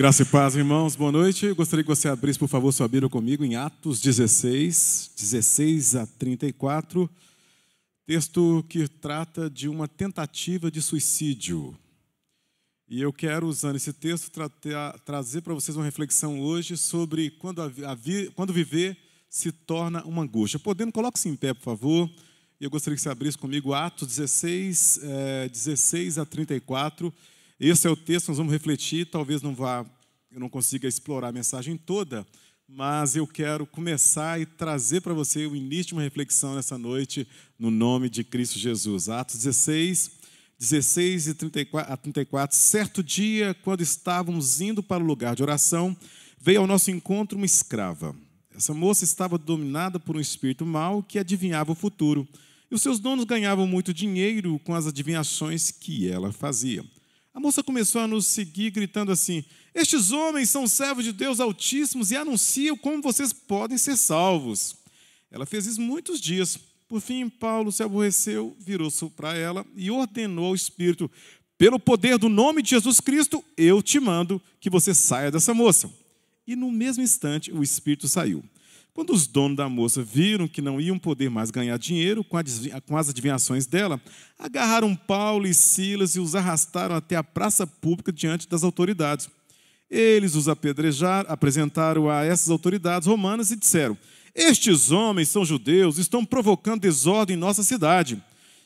Graça e paz, irmãos, boa noite. Eu gostaria que você abrisse, por favor, sua Bíblia comigo em Atos 16, 16 a 34, texto que trata de uma tentativa de suicídio. E eu quero, usando esse texto, tra trazer para vocês uma reflexão hoje sobre quando, vi quando viver se torna uma angústia. Podendo, coloque-se em pé, por favor. Eu gostaria que você abrisse comigo Atos 16, é, 16 a 34. Esse é o texto, nós vamos refletir, talvez não vá, eu não consiga explorar a mensagem toda, mas eu quero começar e trazer para você o início de uma reflexão nessa noite, no nome de Cristo Jesus. Atos 16, 16 e 34, a 34. Certo dia, quando estávamos indo para o lugar de oração, veio ao nosso encontro uma escrava. Essa moça estava dominada por um espírito mau que adivinhava o futuro. E os seus donos ganhavam muito dinheiro com as adivinhações que ela fazia. A moça começou a nos seguir, gritando assim: Estes homens são servos de Deus Altíssimos e anunciam como vocês podem ser salvos. Ela fez isso muitos dias. Por fim, Paulo se aborreceu, virou-se para ela e ordenou ao Espírito: Pelo poder do nome de Jesus Cristo, eu te mando que você saia dessa moça. E no mesmo instante, o Espírito saiu. Quando os donos da moça viram que não iam poder mais ganhar dinheiro com as adivinhações dela, agarraram Paulo e Silas e os arrastaram até a praça pública diante das autoridades. Eles os apedrejaram, apresentaram a essas autoridades romanas e disseram: Estes homens são judeus, estão provocando desordem em nossa cidade.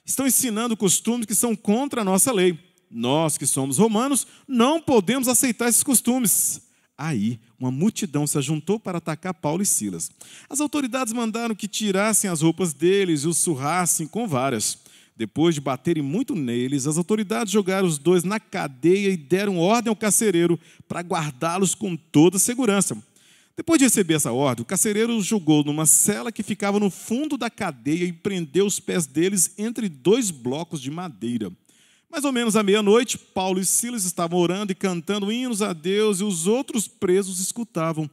Estão ensinando costumes que são contra a nossa lei. Nós que somos romanos não podemos aceitar esses costumes. Aí uma multidão se juntou para atacar Paulo e Silas. As autoridades mandaram que tirassem as roupas deles e os surrassem com várias. Depois de baterem muito neles, as autoridades jogaram os dois na cadeia e deram ordem ao carcereiro para guardá-los com toda segurança. Depois de receber essa ordem, o carcereiro os jogou numa cela que ficava no fundo da cadeia e prendeu os pés deles entre dois blocos de madeira. Mais ou menos à meia-noite, Paulo e Silas estavam orando e cantando hinos a Deus e os outros presos escutavam.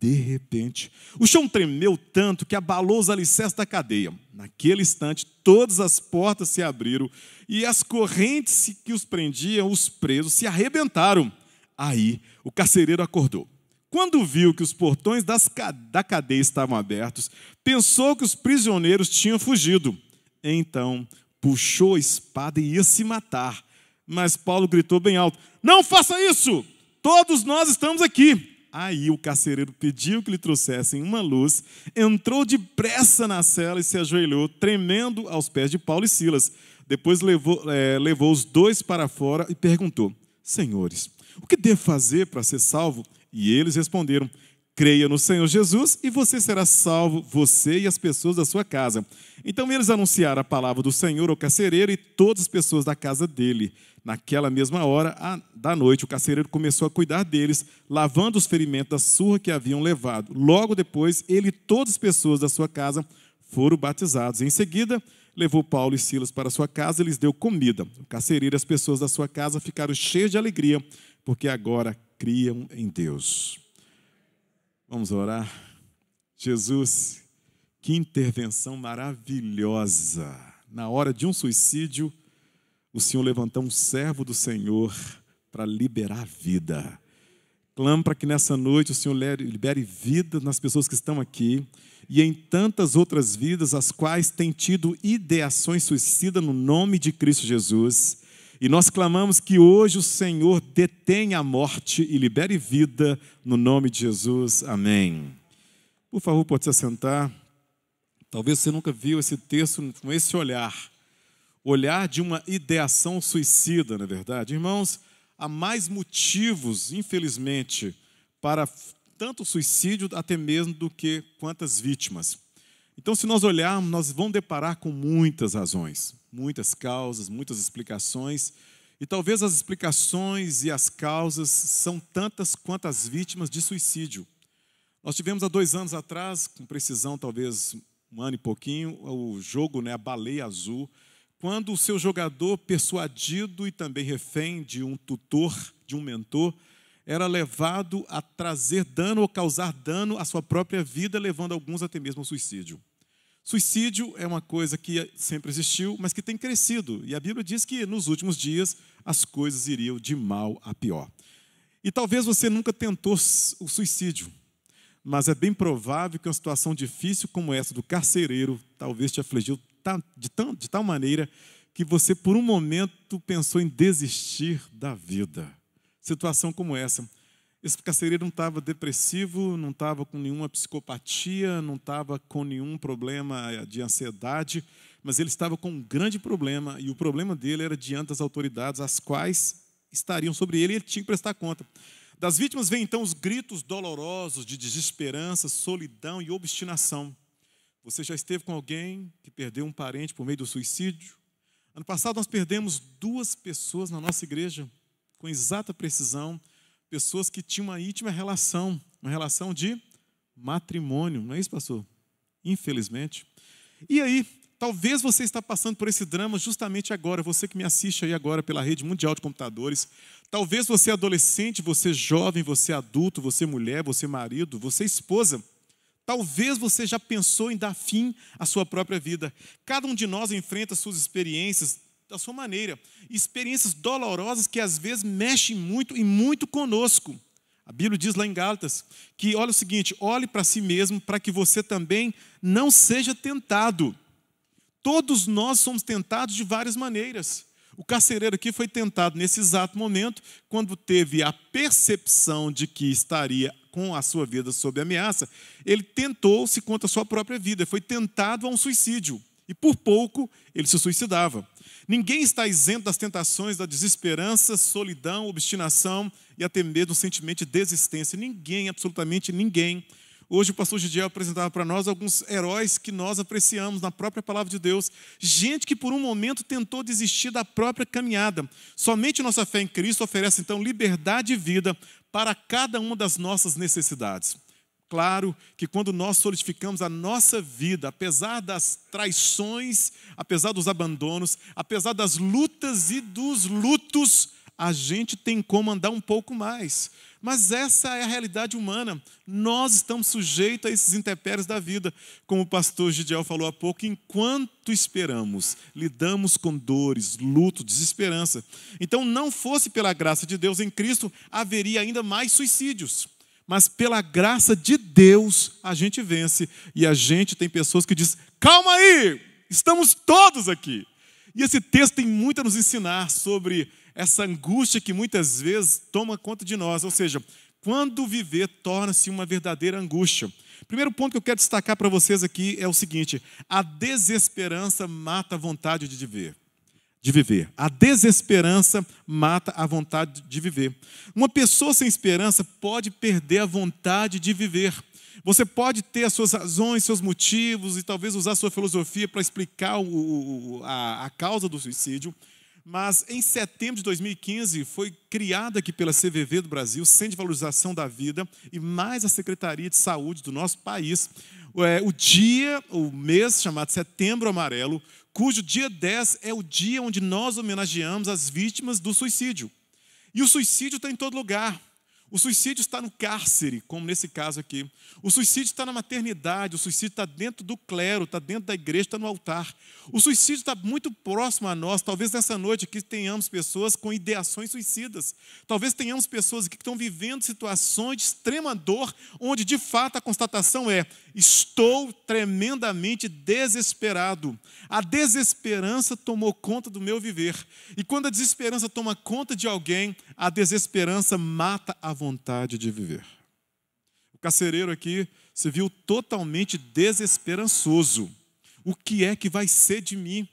De repente, o chão tremeu tanto que abalou os alicerces da cadeia. Naquele instante, todas as portas se abriram e as correntes que os prendiam, os presos, se arrebentaram. Aí, o carcereiro acordou. Quando viu que os portões das, da cadeia estavam abertos, pensou que os prisioneiros tinham fugido. Então, puxou a espada e ia se matar. Mas Paulo gritou bem alto: Não faça isso! Todos nós estamos aqui. Aí o carcereiro pediu que lhe trouxessem uma luz, entrou depressa na cela e se ajoelhou, tremendo aos pés de Paulo e Silas. Depois levou, é, levou os dois para fora e perguntou: Senhores, o que devo fazer para ser salvo? E eles responderam: Creia no Senhor Jesus e você será salvo, você e as pessoas da sua casa. Então eles anunciaram a palavra do Senhor ao carcereiro e todas as pessoas da casa dele. Naquela mesma hora da noite, o carcereiro começou a cuidar deles, lavando os ferimentos da surra que haviam levado. Logo depois, ele e todas as pessoas da sua casa foram batizados. Em seguida, levou Paulo e Silas para sua casa e lhes deu comida. O carcereiro e as pessoas da sua casa ficaram cheias de alegria, porque agora criam em Deus. Vamos orar. Jesus, que intervenção maravilhosa. Na hora de um suicídio, o Senhor levantou um servo do Senhor para liberar a vida. Clamo para que nessa noite o Senhor libere vida nas pessoas que estão aqui e em tantas outras vidas, as quais têm tido ideações suicidas no nome de Cristo Jesus. E nós clamamos que hoje o Senhor detenha a morte e libere vida no nome de Jesus. Amém. Por favor, pode se assentar. Talvez você nunca viu esse texto com esse olhar. Olhar de uma ideação suicida, na é verdade. Irmãos, há mais motivos, infelizmente, para tanto suicídio até mesmo do que quantas vítimas. Então, se nós olharmos, nós vamos deparar com muitas razões, muitas causas, muitas explicações. E talvez as explicações e as causas são tantas quanto as vítimas de suicídio. Nós tivemos há dois anos atrás, com precisão talvez um ano e pouquinho, o jogo, né, a baleia azul, quando o seu jogador, persuadido e também refém de um tutor, de um mentor, era levado a trazer dano ou causar dano à sua própria vida, levando alguns até mesmo ao suicídio. Suicídio é uma coisa que sempre existiu, mas que tem crescido. E a Bíblia diz que nos últimos dias as coisas iriam de mal a pior. E talvez você nunca tentou o suicídio, mas é bem provável que uma situação difícil como essa do carcereiro talvez te afligiu de, de tal maneira que você, por um momento, pensou em desistir da vida situação como essa. Esse carcereiro não estava depressivo, não estava com nenhuma psicopatia, não estava com nenhum problema de ansiedade, mas ele estava com um grande problema, e o problema dele era diante das autoridades, as quais estariam sobre ele, e ele tinha que prestar conta. Das vítimas vêm então os gritos dolorosos de desesperança, solidão e obstinação. Você já esteve com alguém que perdeu um parente por meio do suicídio? Ano passado nós perdemos duas pessoas na nossa igreja com exata precisão, pessoas que tinham uma íntima relação, uma relação de matrimônio, não é isso, pastor? Infelizmente. E aí, talvez você está passando por esse drama justamente agora, você que me assiste aí agora pela rede mundial de computadores. Talvez você adolescente, você jovem, você adulto, você mulher, você marido, você esposa. Talvez você já pensou em dar fim à sua própria vida. Cada um de nós enfrenta suas experiências da sua maneira. Experiências dolorosas que às vezes mexem muito e muito conosco. A Bíblia diz lá em Gálatas que olha o seguinte: olhe para si mesmo para que você também não seja tentado. Todos nós somos tentados de várias maneiras. O carcereiro aqui foi tentado nesse exato momento, quando teve a percepção de que estaria com a sua vida sob ameaça, ele tentou-se contra a sua própria vida, foi tentado a um suicídio. E por pouco ele se suicidava. Ninguém está isento das tentações da desesperança, solidão, obstinação e até mesmo o sentimento de desistência. Ninguém, absolutamente ninguém. Hoje o pastor Gidiel apresentava para nós alguns heróis que nós apreciamos na própria palavra de Deus. Gente que por um momento tentou desistir da própria caminhada. Somente nossa fé em Cristo oferece então liberdade e vida para cada uma das nossas necessidades claro que quando nós solidificamos a nossa vida, apesar das traições, apesar dos abandonos, apesar das lutas e dos lutos, a gente tem como andar um pouco mais. Mas essa é a realidade humana. Nós estamos sujeitos a esses intempéries da vida. Como o pastor Gidiel falou há pouco, enquanto esperamos, lidamos com dores, luto, desesperança. Então, não fosse pela graça de Deus em Cristo, haveria ainda mais suicídios mas pela graça de Deus a gente vence. E a gente tem pessoas que diz: "Calma aí, estamos todos aqui". E esse texto tem muito a nos ensinar sobre essa angústia que muitas vezes toma conta de nós, ou seja, quando viver torna-se uma verdadeira angústia. Primeiro ponto que eu quero destacar para vocês aqui é o seguinte: a desesperança mata a vontade de viver de viver. A desesperança mata a vontade de viver. Uma pessoa sem esperança pode perder a vontade de viver. Você pode ter as suas razões, seus motivos e talvez usar sua filosofia para explicar o, a, a causa do suicídio. Mas em setembro de 2015 foi criada aqui pela CVV do Brasil, Centro de Valorização da Vida, e mais a Secretaria de Saúde do nosso país, é, o dia, o mês chamado Setembro Amarelo, cujo dia 10 é o dia onde nós homenageamos as vítimas do suicídio. E o suicídio está em todo lugar. O suicídio está no cárcere, como nesse caso aqui. O suicídio está na maternidade, o suicídio está dentro do clero, está dentro da igreja, está no altar. O suicídio está muito próximo a nós. Talvez nessa noite aqui tenhamos pessoas com ideações suicidas. Talvez tenhamos pessoas aqui que estão vivendo situações de extrema dor, onde de fato a constatação é: Estou tremendamente desesperado. A desesperança tomou conta do meu viver. E quando a desesperança toma conta de alguém, a desesperança mata a vontade de viver. O carcereiro aqui se viu totalmente desesperançoso. O que é que vai ser de mim?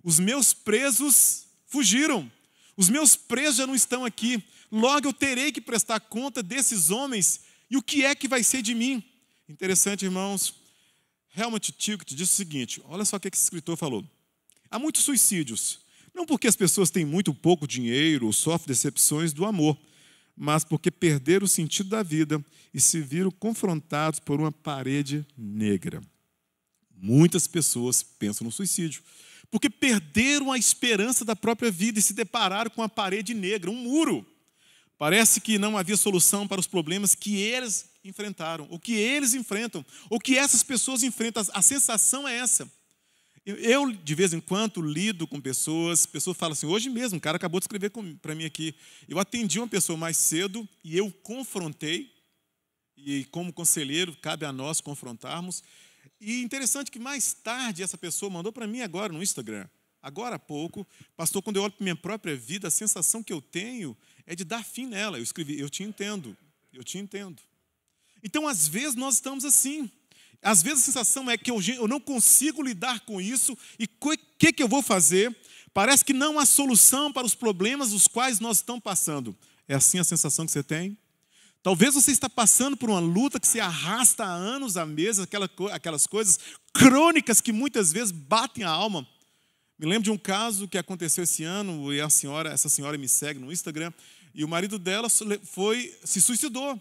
Os meus presos fugiram. Os meus presos já não estão aqui. Logo eu terei que prestar conta desses homens. E o que é que vai ser de mim? Interessante, irmãos. Helmut Tickett disse o seguinte: olha só o que esse escritor falou. Há muitos suicídios, não porque as pessoas têm muito pouco dinheiro ou sofrem decepções do amor, mas porque perderam o sentido da vida e se viram confrontados por uma parede negra. Muitas pessoas pensam no suicídio porque perderam a esperança da própria vida e se depararam com uma parede negra, um muro. Parece que não havia solução para os problemas que eles enfrentaram, o que eles enfrentam, o que essas pessoas enfrentam. A sensação é essa. Eu, de vez em quando, lido com pessoas, pessoas falam assim, hoje mesmo, o cara acabou de escrever para mim aqui. Eu atendi uma pessoa mais cedo e eu confrontei, e como conselheiro, cabe a nós confrontarmos. E interessante que mais tarde essa pessoa mandou para mim agora no Instagram, agora há pouco, pastor, quando eu olho para minha própria vida, a sensação que eu tenho é de dar fim nela. Eu escrevi, eu te entendo, eu te entendo. Então, às vezes, nós estamos assim. Às vezes a sensação é que eu, eu não consigo lidar com isso e o que, que eu vou fazer? Parece que não há solução para os problemas os quais nós estamos passando. É assim a sensação que você tem? Talvez você está passando por uma luta que se arrasta há anos à mesa, aquela, aquelas coisas crônicas que muitas vezes batem a alma. Me lembro de um caso que aconteceu esse ano e a senhora, essa senhora me segue no Instagram e o marido dela foi se suicidou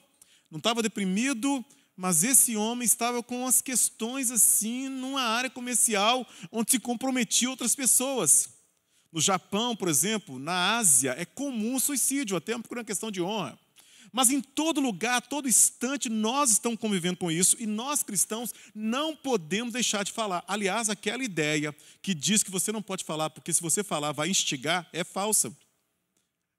não estava deprimido, mas esse homem estava com as questões assim numa área comercial onde se comprometia outras pessoas. No Japão, por exemplo, na Ásia, é comum o suicídio, até por uma questão de honra. Mas em todo lugar, todo instante, nós estamos convivendo com isso e nós cristãos não podemos deixar de falar. Aliás, aquela ideia que diz que você não pode falar porque se você falar vai instigar é falsa.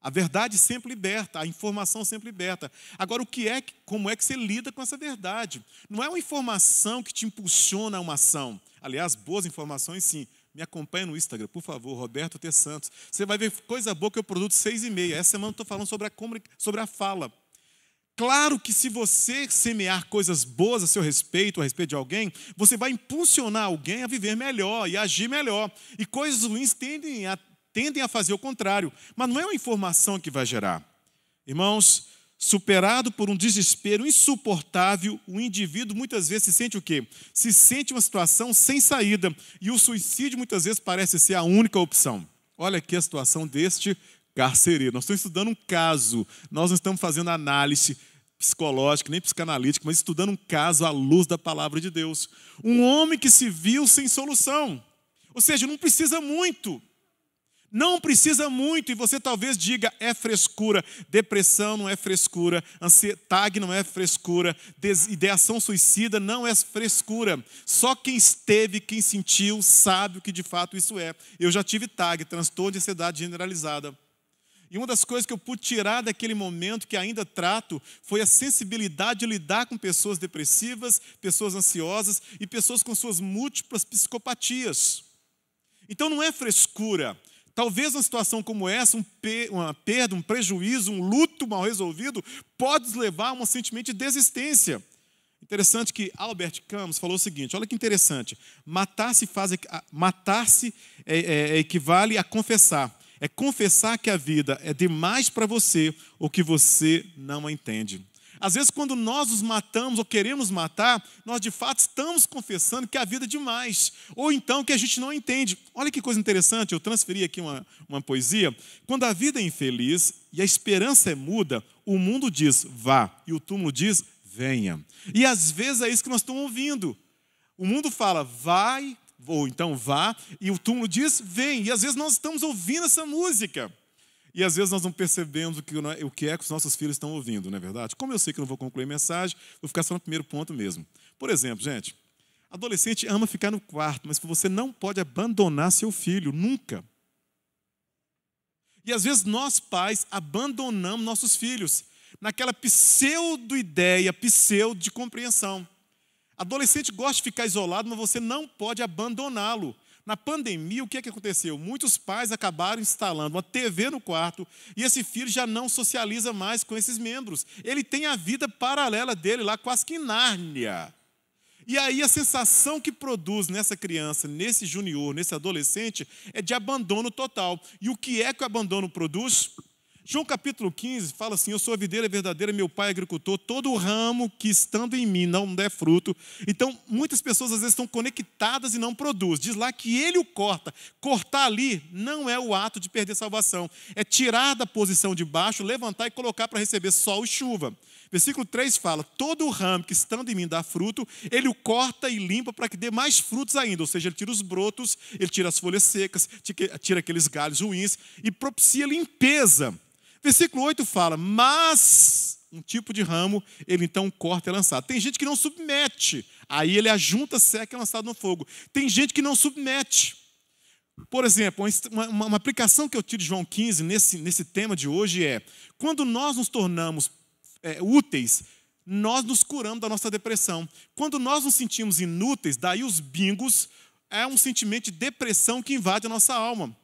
A verdade sempre liberta, a informação sempre liberta. Agora, o que é, como é que você lida com essa verdade? Não é uma informação que te impulsiona a uma ação. Aliás, boas informações sim. Me acompanha no Instagram, por favor, Roberto T. Santos. Você vai ver coisa boa que eu produto seis e meia. Essa semana eu estou falando sobre a, sobre a fala. Claro que se você semear coisas boas a seu respeito, a respeito de alguém, você vai impulsionar alguém a viver melhor e agir melhor. E coisas ruins tendem a Tendem a fazer o contrário, mas não é uma informação que vai gerar. Irmãos, superado por um desespero insuportável, o indivíduo muitas vezes se sente o quê? Se sente uma situação sem saída, e o suicídio muitas vezes parece ser a única opção. Olha aqui a situação deste carcereiro. Nós estamos estudando um caso, nós não estamos fazendo análise psicológica, nem psicanalítica, mas estudando um caso à luz da palavra de Deus. Um homem que se viu sem solução. Ou seja, não precisa muito não precisa muito, e você talvez diga: é frescura. Depressão não é frescura, ansiedade não é frescura, ideação suicida não é frescura. Só quem esteve, quem sentiu, sabe o que de fato isso é. Eu já tive TAG, transtorno de ansiedade generalizada. E uma das coisas que eu pude tirar daquele momento, que ainda trato, foi a sensibilidade de lidar com pessoas depressivas, pessoas ansiosas e pessoas com suas múltiplas psicopatias. Então não é frescura, Talvez uma situação como essa, um pe uma perda, um prejuízo, um luto mal resolvido, pode levar a um sentimento de desistência. Interessante que Albert Camus falou o seguinte: olha que interessante. Matar-se faz matar-se é, é, é, equivale a confessar. É confessar que a vida é demais para você ou que você não a entende. Às vezes, quando nós os matamos ou queremos matar, nós de fato estamos confessando que a vida é demais, ou então que a gente não entende. Olha que coisa interessante, eu transferi aqui uma, uma poesia. Quando a vida é infeliz e a esperança é muda, o mundo diz vá e o túmulo diz venha. E às vezes é isso que nós estamos ouvindo. O mundo fala vai, ou então vá, e o túmulo diz vem. E às vezes nós estamos ouvindo essa música. E às vezes nós não percebemos o que, o que é que os nossos filhos estão ouvindo, não é verdade? Como eu sei que não vou concluir a mensagem, vou ficar só no primeiro ponto mesmo. Por exemplo, gente, adolescente ama ficar no quarto, mas você não pode abandonar seu filho, nunca. E às vezes nós, pais, abandonamos nossos filhos naquela pseudo-ideia, pseudo de compreensão. Adolescente gosta de ficar isolado, mas você não pode abandoná-lo. Na pandemia, o que, é que aconteceu? Muitos pais acabaram instalando uma TV no quarto e esse filho já não socializa mais com esses membros. Ele tem a vida paralela dele lá, quase que em Nárnia. E aí a sensação que produz nessa criança, nesse junior, nesse adolescente, é de abandono total. E o que é que o abandono produz? João capítulo 15 fala assim: Eu sou a videira verdadeira, meu pai é agricultor, todo ramo que estando em mim não der fruto. Então, muitas pessoas às vezes estão conectadas e não produzem. Diz lá que ele o corta. Cortar ali não é o ato de perder salvação, é tirar da posição de baixo, levantar e colocar para receber sol e chuva. Versículo 3 fala: Todo ramo que estando em mim dá fruto, ele o corta e limpa para que dê mais frutos ainda. Ou seja, ele tira os brotos, ele tira as folhas secas, tira aqueles galhos ruins e propicia limpeza Versículo 8 fala: Mas um tipo de ramo, ele então corta e é lançado. Tem gente que não submete, aí ele ajunta, seca e é lançado no fogo. Tem gente que não submete. Por exemplo, uma, uma, aplicação que eu tiro de João 15 nesse, nesse tema de hoje é: quando nós nos tornamos é, úteis, nós nos curamos da nossa depressão. Quando nós nos sentimos inúteis, daí os bingos, é um sentimento de depressão que invade a nossa alma.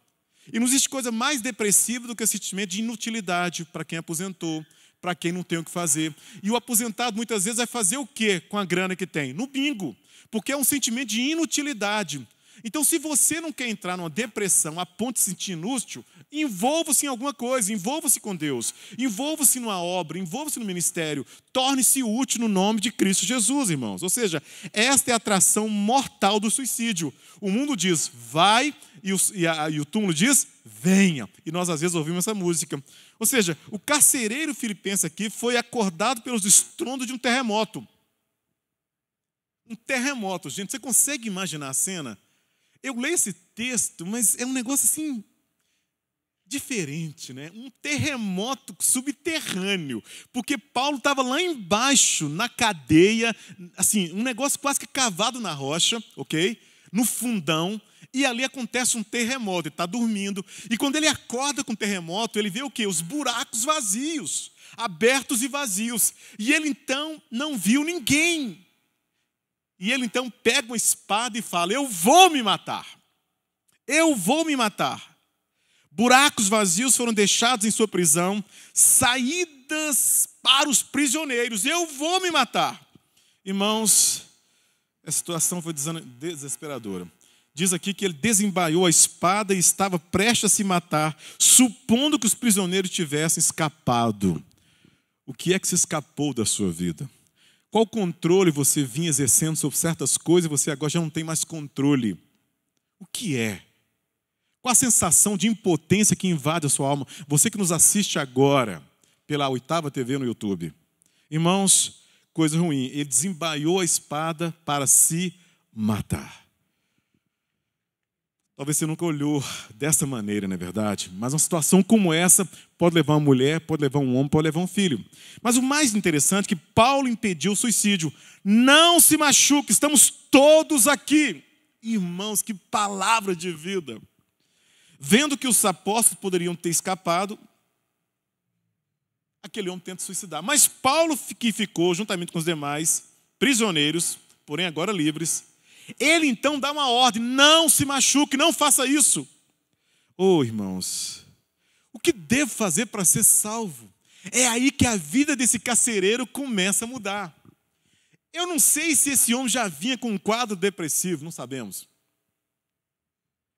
E não existe coisa mais depressiva do que o sentimento de inutilidade para quem aposentou, para quem não tem o que fazer. E o aposentado muitas vezes vai fazer o quê com a grana que tem? No bingo, porque é um sentimento de inutilidade. Então, se você não quer entrar numa depressão a ponto de se sentir inútil, envolva-se em alguma coisa, envolva-se com Deus, envolva-se numa obra, envolva-se no ministério, torne-se útil no nome de Cristo Jesus, irmãos. Ou seja, esta é a atração mortal do suicídio. O mundo diz: vai e o, e, a, e o túmulo diz: venha. E nós às vezes ouvimos essa música. Ou seja, o carcereiro filipense aqui foi acordado pelos estrondos de um terremoto. Um terremoto, gente. Você consegue imaginar a cena? Eu leio esse texto, mas é um negócio assim diferente, né? Um terremoto subterrâneo, porque Paulo estava lá embaixo na cadeia, assim, um negócio quase que cavado na rocha, ok? No fundão, e ali acontece um terremoto, ele está dormindo. E quando ele acorda com o terremoto, ele vê o quê? Os buracos vazios, abertos e vazios. E ele então não viu ninguém. E ele então pega uma espada e fala: Eu vou me matar. Eu vou me matar. Buracos vazios foram deixados em sua prisão, saídas para os prisioneiros. Eu vou me matar. Irmãos, a situação foi desesperadora diz aqui que ele desembaiou a espada e estava prestes a se matar, supondo que os prisioneiros tivessem escapado. O que é que se escapou da sua vida? Qual controle você vinha exercendo sobre certas coisas e você agora já não tem mais controle? O que é? Qual a sensação de impotência que invade a sua alma? Você que nos assiste agora pela oitava TV no YouTube. Irmãos, coisa ruim, ele desembaiou a espada para se matar. Talvez você nunca olhou dessa maneira, não é verdade? Mas uma situação como essa pode levar uma mulher, pode levar um homem, pode levar um filho. Mas o mais interessante é que Paulo impediu o suicídio. Não se machuque, estamos todos aqui. Irmãos, que palavra de vida. Vendo que os apóstolos poderiam ter escapado, aquele homem tenta suicidar. Mas Paulo, que ficou juntamente com os demais prisioneiros, porém agora livres, ele então dá uma ordem: não se machuque, não faça isso. Oh, irmãos, o que devo fazer para ser salvo? É aí que a vida desse carcereiro começa a mudar. Eu não sei se esse homem já vinha com um quadro depressivo, não sabemos.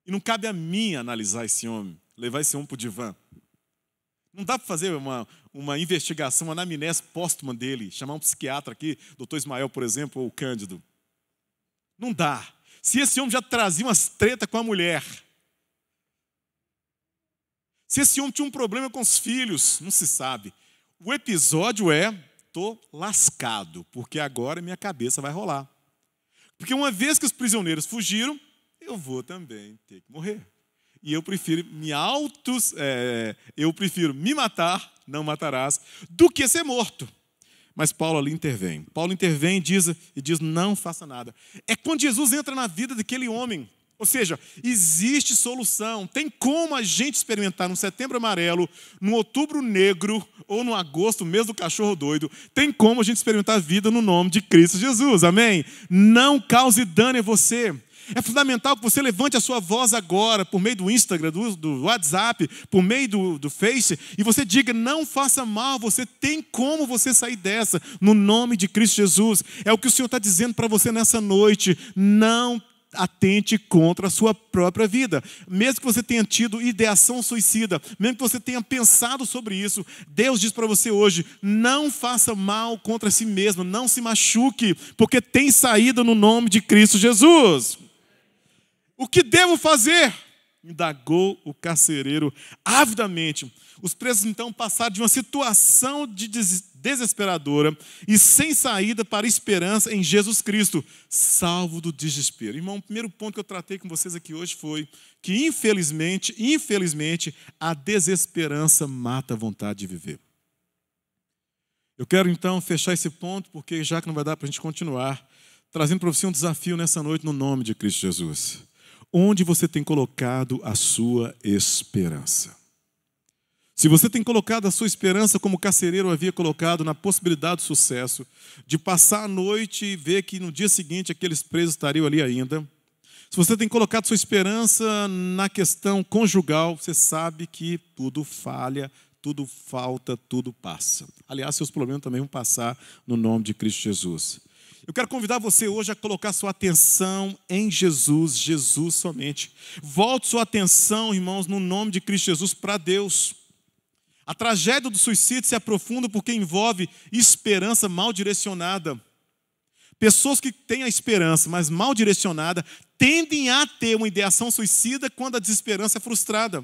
E não cabe a mim analisar esse homem, levar esse homem para o divã. Não dá para fazer uma, uma investigação, uma anamnese póstuma dele, chamar um psiquiatra aqui, doutor Ismael, por exemplo, ou o Cândido. Não dá. Se esse homem já trazia umas treta com a mulher, se esse homem tinha um problema com os filhos, não se sabe. O episódio é: tô lascado, porque agora minha cabeça vai rolar. Porque uma vez que os prisioneiros fugiram, eu vou também ter que morrer. E eu prefiro me autos, é, eu prefiro me matar, não matarás, do que ser morto. Mas Paulo ali intervém. Paulo intervém e diz, e diz: não faça nada. É quando Jesus entra na vida daquele homem ou seja, existe solução. Tem como a gente experimentar no setembro amarelo, no outubro negro ou no agosto, mês do cachorro doido. Tem como a gente experimentar a vida no nome de Cristo Jesus. Amém? Não cause dano em você. É fundamental que você levante a sua voz agora, por meio do Instagram, do, do WhatsApp, por meio do, do Face, e você diga: não faça mal, você tem como você sair dessa, no nome de Cristo Jesus. É o que o Senhor está dizendo para você nessa noite. Não atente contra a sua própria vida. Mesmo que você tenha tido ideação suicida, mesmo que você tenha pensado sobre isso, Deus diz para você hoje: não faça mal contra si mesmo, não se machuque, porque tem saída no nome de Cristo Jesus. O que devo fazer? Indagou o carcereiro avidamente. Os presos então passaram de uma situação de desesperadora e sem saída para esperança em Jesus Cristo, salvo do desespero. Irmão, o primeiro ponto que eu tratei com vocês aqui hoje foi que, infelizmente, infelizmente, a desesperança mata a vontade de viver. Eu quero então fechar esse ponto, porque já que não vai dar para a gente continuar, trazendo para você um desafio nessa noite no nome de Cristo Jesus. Onde você tem colocado a sua esperança? Se você tem colocado a sua esperança, como o carcereiro havia colocado, na possibilidade de sucesso, de passar a noite e ver que no dia seguinte aqueles presos estariam ali ainda, se você tem colocado sua esperança na questão conjugal, você sabe que tudo falha, tudo falta, tudo passa. Aliás, seus problemas também vão passar no nome de Cristo Jesus. Eu quero convidar você hoje a colocar sua atenção em Jesus, Jesus somente. Volte sua atenção, irmãos, no nome de Cristo Jesus para Deus. A tragédia do suicídio se aprofunda porque envolve esperança mal direcionada. Pessoas que têm a esperança, mas mal direcionada, tendem a ter uma ideação suicida quando a desesperança é frustrada.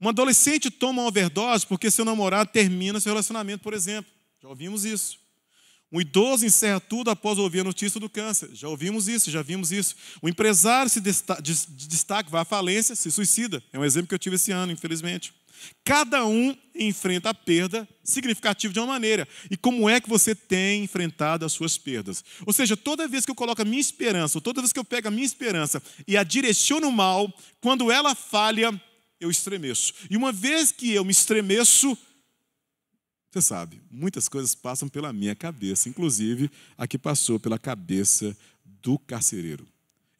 Um adolescente toma uma overdose porque seu namorado termina seu relacionamento, por exemplo. Já ouvimos isso. Um idoso encerra tudo após ouvir a notícia do câncer. Já ouvimos isso, já vimos isso. O empresário se destaca, vai à falência, se suicida. É um exemplo que eu tive esse ano, infelizmente. Cada um enfrenta a perda significativa de uma maneira. E como é que você tem enfrentado as suas perdas? Ou seja, toda vez que eu coloco a minha esperança, ou toda vez que eu pego a minha esperança e a direciono mal, quando ela falha, eu estremeço. E uma vez que eu me estremeço, você sabe, muitas coisas passam pela minha cabeça, inclusive a que passou pela cabeça do carcereiro.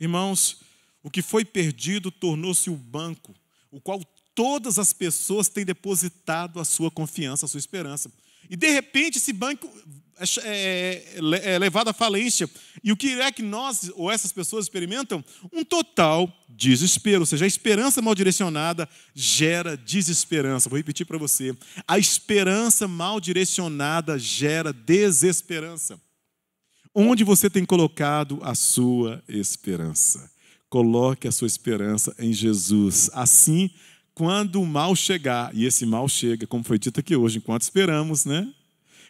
Irmãos, o que foi perdido tornou-se o banco, o qual todas as pessoas têm depositado a sua confiança, a sua esperança. E de repente esse banco é, é, é levado à falência. E o que é que nós ou essas pessoas experimentam? Um total desespero. Ou seja, a esperança mal direcionada gera desesperança. Vou repetir para você. A esperança mal direcionada gera desesperança. Onde você tem colocado a sua esperança? Coloque a sua esperança em Jesus. Assim, quando o mal chegar, e esse mal chega, como foi dito aqui hoje, enquanto esperamos, né?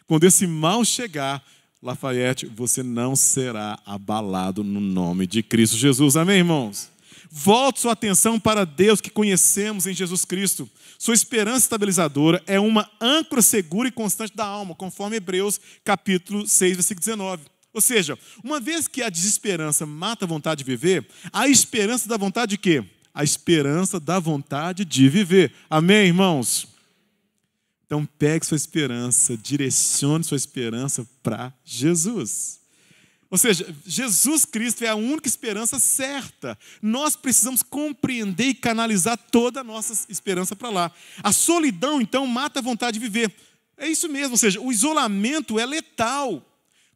Quando esse mal chegar, Lafayette, você não será abalado no nome de Cristo Jesus. Amém, irmãos? Volte sua atenção para Deus que conhecemos em Jesus Cristo. Sua esperança estabilizadora é uma âncora segura e constante da alma, conforme Hebreus capítulo 6, versículo 19. Ou seja, uma vez que a desesperança mata a vontade de viver, a esperança da vontade de quê? A esperança da vontade de viver. Amém, irmãos? Então pegue sua esperança, direcione sua esperança para Jesus. Ou seja, Jesus Cristo é a única esperança certa. Nós precisamos compreender e canalizar toda a nossa esperança para lá. A solidão, então, mata a vontade de viver. É isso mesmo, ou seja, o isolamento é letal.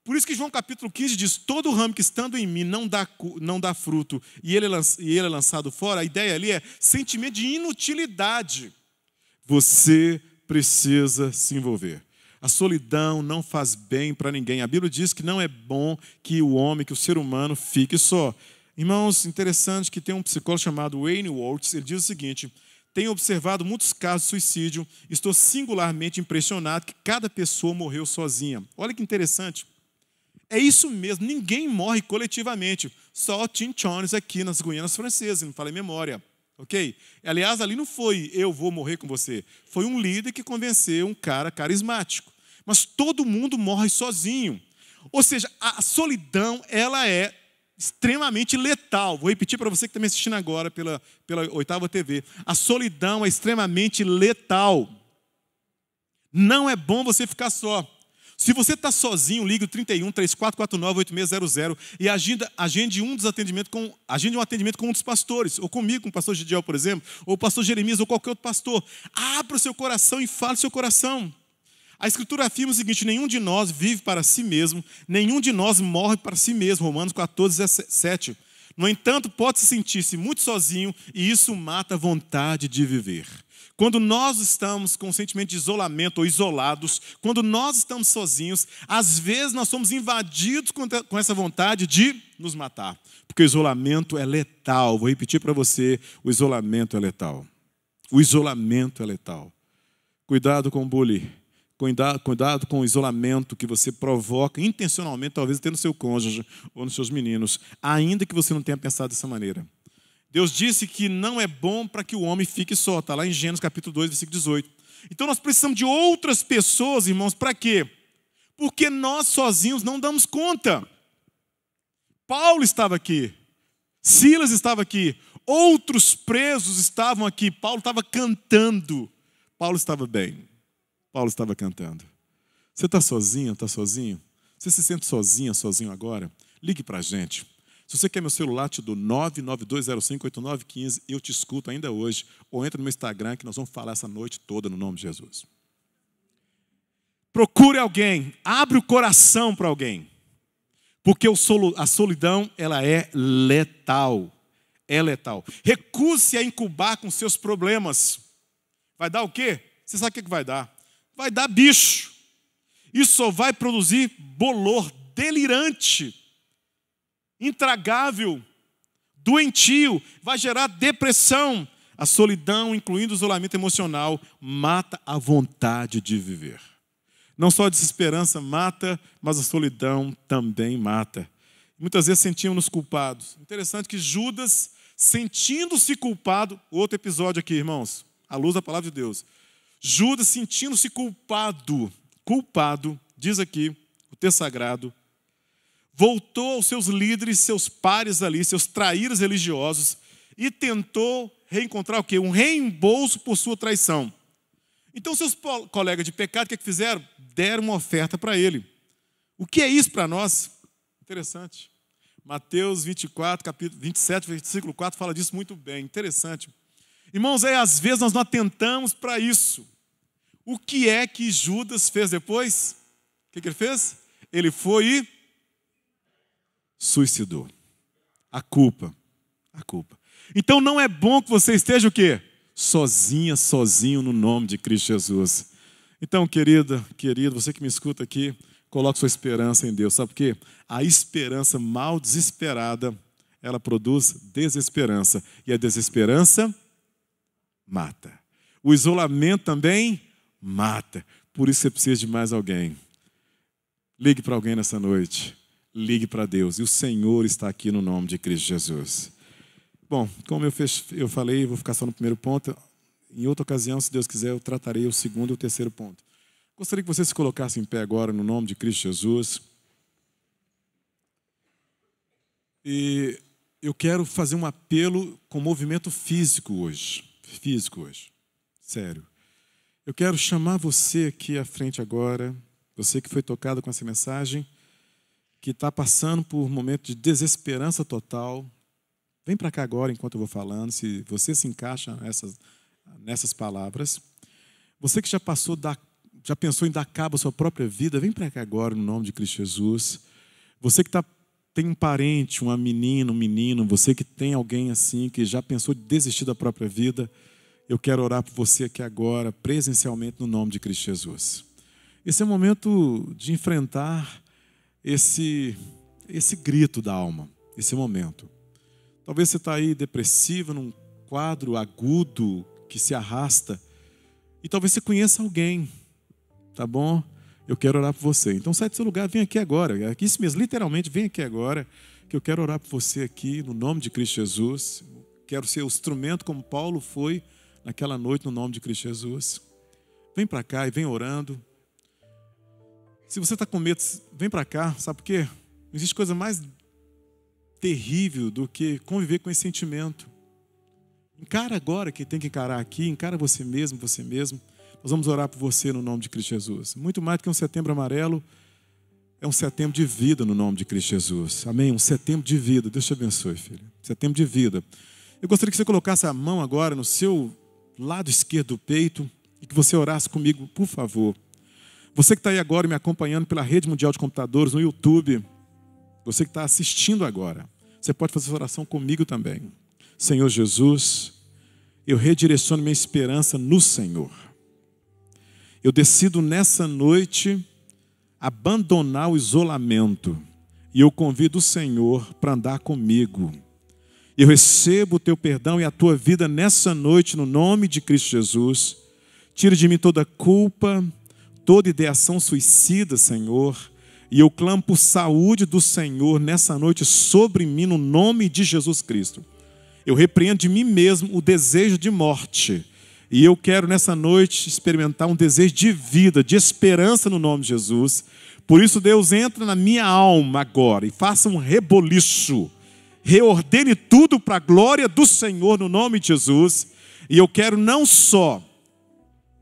Por isso que João capítulo 15 diz: Todo ramo que estando em mim não dá, não dá fruto e ele, é e ele é lançado fora, a ideia ali é sentimento de inutilidade. Você precisa se envolver. A solidão não faz bem para ninguém. A Bíblia diz que não é bom que o homem, que o ser humano fique só. Irmãos, interessante que tem um psicólogo chamado Wayne Waltz, ele diz o seguinte: tenho observado muitos casos de suicídio, estou singularmente impressionado que cada pessoa morreu sozinha. Olha que interessante. É isso mesmo, ninguém morre coletivamente. Só Tim Jones aqui nas Guianas Francesas, não falei memória ok? Aliás, ali não foi eu vou morrer com você. Foi um líder que convenceu um cara carismático. Mas todo mundo morre sozinho. Ou seja, a solidão, ela é extremamente letal. Vou repetir para você que está me assistindo agora pela, pela oitava TV. A solidão é extremamente letal. Não é bom você ficar só. Se você está sozinho, ligue o 31 3449 8600 e agenda, agende, um dos atendimentos com, agende um atendimento com um dos pastores, ou comigo, com o pastor Gidiel, por exemplo, ou o pastor Jeremias, ou qualquer outro pastor. Abra o seu coração e fale o seu coração. A Escritura afirma o seguinte: nenhum de nós vive para si mesmo, nenhum de nós morre para si mesmo. Romanos 14, 17. No entanto, pode se sentir-se muito sozinho e isso mata a vontade de viver. Quando nós estamos com um sentimento de isolamento ou isolados, quando nós estamos sozinhos, às vezes nós somos invadidos com essa vontade de nos matar. Porque o isolamento é letal. Vou repetir para você: o isolamento é letal. O isolamento é letal. Cuidado com o bullying. Cuidado com o isolamento que você provoca intencionalmente, talvez até no seu cônjuge ou nos seus meninos, ainda que você não tenha pensado dessa maneira. Deus disse que não é bom para que o homem fique só. Está lá em Gênesis capítulo 2, versículo 18. Então nós precisamos de outras pessoas, irmãos, para quê? Porque nós sozinhos não damos conta. Paulo estava aqui, Silas estava aqui, outros presos estavam aqui. Paulo estava cantando. Paulo estava bem. Paulo estava cantando. Você está sozinho? Está sozinho? Você se sente sozinha, sozinho agora? Ligue para a gente. Se você quer meu celular, te dou 992058915, eu te escuto ainda hoje, ou entra no meu Instagram que nós vamos falar essa noite toda no nome de Jesus. Procure alguém, abre o coração para alguém. Porque a solidão, ela é letal. É letal. Recuse a incubar com seus problemas. Vai dar o quê? Você sabe o que vai dar? Vai dar bicho. Isso só vai produzir bolor delirante intragável, doentio, vai gerar depressão. A solidão, incluindo o isolamento emocional, mata a vontade de viver. Não só a desesperança mata, mas a solidão também mata. Muitas vezes sentimos-nos culpados. Interessante que Judas, sentindo-se culpado, outro episódio aqui, irmãos, à luz da palavra de Deus. Judas, sentindo-se culpado, culpado, diz aqui o texto sagrado, voltou aos seus líderes, seus pares ali, seus traíros religiosos, e tentou reencontrar o quê? Um reembolso por sua traição. Então, seus colegas de pecado, o que, é que fizeram? Deram uma oferta para ele. O que é isso para nós? Interessante. Mateus 24, capítulo 27, versículo 4 fala disso muito bem. Interessante. Irmãos, aí é, às vezes nós não atentamos para isso. O que é que Judas fez depois? O que, que ele fez? Ele foi e suicidou. A culpa, a culpa. Então não é bom que você esteja o quê? Sozinha, sozinho no nome de Cristo Jesus. Então, querida, querido, você que me escuta aqui, coloque sua esperança em Deus. Sabe por quê? A esperança mal desesperada, ela produz desesperança. E a desesperança mata. O isolamento também mata. Por isso você precisa de mais alguém. Ligue para alguém nessa noite ligue para Deus. E o Senhor está aqui no nome de Cristo Jesus. Bom, como eu, fez, eu falei, vou ficar só no primeiro ponto. Em outra ocasião, se Deus quiser, eu tratarei o segundo e o terceiro ponto. Gostaria que você se colocasse em pé agora no nome de Cristo Jesus. E eu quero fazer um apelo com movimento físico hoje. Físico hoje. Sério. Eu quero chamar você aqui à frente agora, você que foi tocado com essa mensagem que está passando por um momento de desesperança total, vem para cá agora enquanto eu vou falando, se você se encaixa nessas, nessas palavras. Você que já passou da, já pensou em dar cabo à sua própria vida, vem para cá agora no nome de Cristo Jesus. Você que tá, tem um parente, uma menina, um menino, você que tem alguém assim que já pensou em desistir da própria vida, eu quero orar por você aqui agora, presencialmente, no nome de Cristo Jesus. Esse é o momento de enfrentar esse, esse grito da alma, esse momento. Talvez você está aí depressivo, num quadro agudo que se arrasta, e talvez você conheça alguém, tá bom? Eu quero orar por você. Então sai do seu lugar, vem aqui agora. Aqui isso mesmo, literalmente, vem aqui agora, que eu quero orar por você aqui, no nome de Cristo Jesus. Quero ser o instrumento como Paulo foi naquela noite, no nome de Cristo Jesus. Vem para cá e vem orando. Se você está com medo, vem para cá, sabe por quê? Não existe coisa mais terrível do que conviver com esse sentimento. Encara agora que tem que encarar aqui, encara você mesmo, você mesmo. Nós vamos orar por você no nome de Cristo Jesus. Muito mais do que um setembro amarelo, é um setembro de vida no nome de Cristo Jesus. Amém? Um setembro de vida. Deus te abençoe, filho. Setembro de vida. Eu gostaria que você colocasse a mão agora no seu lado esquerdo do peito e que você orasse comigo, por favor. Você que está aí agora me acompanhando pela rede mundial de computadores, no YouTube, você que está assistindo agora, você pode fazer essa oração comigo também. Senhor Jesus, eu redireciono minha esperança no Senhor. Eu decido nessa noite abandonar o isolamento e eu convido o Senhor para andar comigo. Eu recebo o teu perdão e a tua vida nessa noite, no nome de Cristo Jesus. Tira de mim toda culpa, toda ideação suicida, Senhor. E eu clamo por saúde do Senhor nessa noite sobre mim, no nome de Jesus Cristo. Eu repreendo de mim mesmo o desejo de morte. E eu quero nessa noite experimentar um desejo de vida, de esperança no nome de Jesus. Por isso, Deus, entra na minha alma agora e faça um reboliço. Reordene tudo para a glória do Senhor no nome de Jesus. E eu quero não só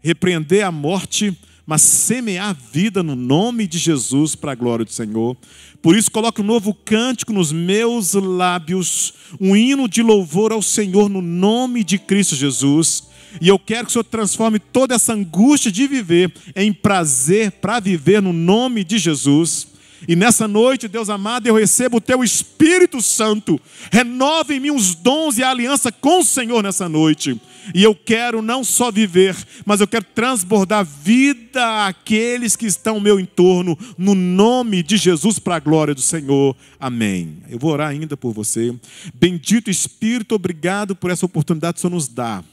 repreender a morte, mas semear vida no nome de Jesus para a glória do Senhor. Por isso, coloque um novo cântico nos meus lábios, um hino de louvor ao Senhor no nome de Cristo Jesus. E eu quero que o Senhor transforme toda essa angústia de viver em prazer para viver no nome de Jesus. E nessa noite, Deus amado, eu recebo o teu Espírito Santo. Renova em mim os dons e a aliança com o Senhor nessa noite e eu quero não só viver, mas eu quero transbordar vida àqueles que estão ao meu entorno, no nome de Jesus, para a glória do Senhor. Amém. Eu vou orar ainda por você. Bendito Espírito, obrigado por essa oportunidade que o Senhor nos dá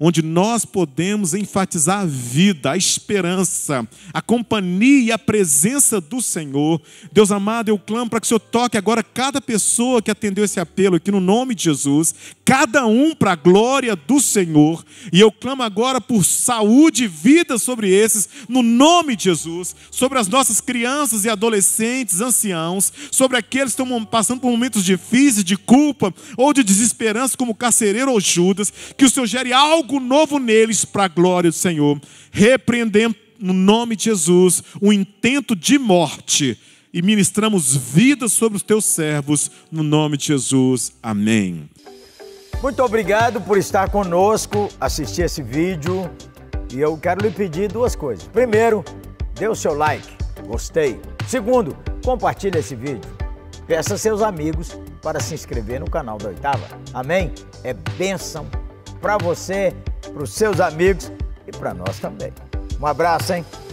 onde nós podemos enfatizar a vida, a esperança, a companhia e a presença do Senhor. Deus amado, eu clamo para que o Senhor toque agora cada pessoa que atendeu esse apelo, que no nome de Jesus, cada um para a glória do Senhor. E eu clamo agora por saúde e vida sobre esses, no nome de Jesus, sobre as nossas crianças e adolescentes, anciãos, sobre aqueles que estão passando por momentos difíceis de culpa ou de desesperança, como o carcereiro ou Judas, que o Senhor gere algo algo novo neles para a glória do Senhor, repreendendo no nome de Jesus o intento de morte e ministramos vida sobre os teus servos no nome de Jesus. Amém. Muito obrigado por estar conosco, assistir esse vídeo. E eu quero lhe pedir duas coisas. Primeiro, dê o seu like, gostei. Segundo, compartilhe esse vídeo. Peça a seus amigos para se inscrever no canal da Oitava. Amém? É bênção para você, para os seus amigos e para nós também. Um abraço, hein?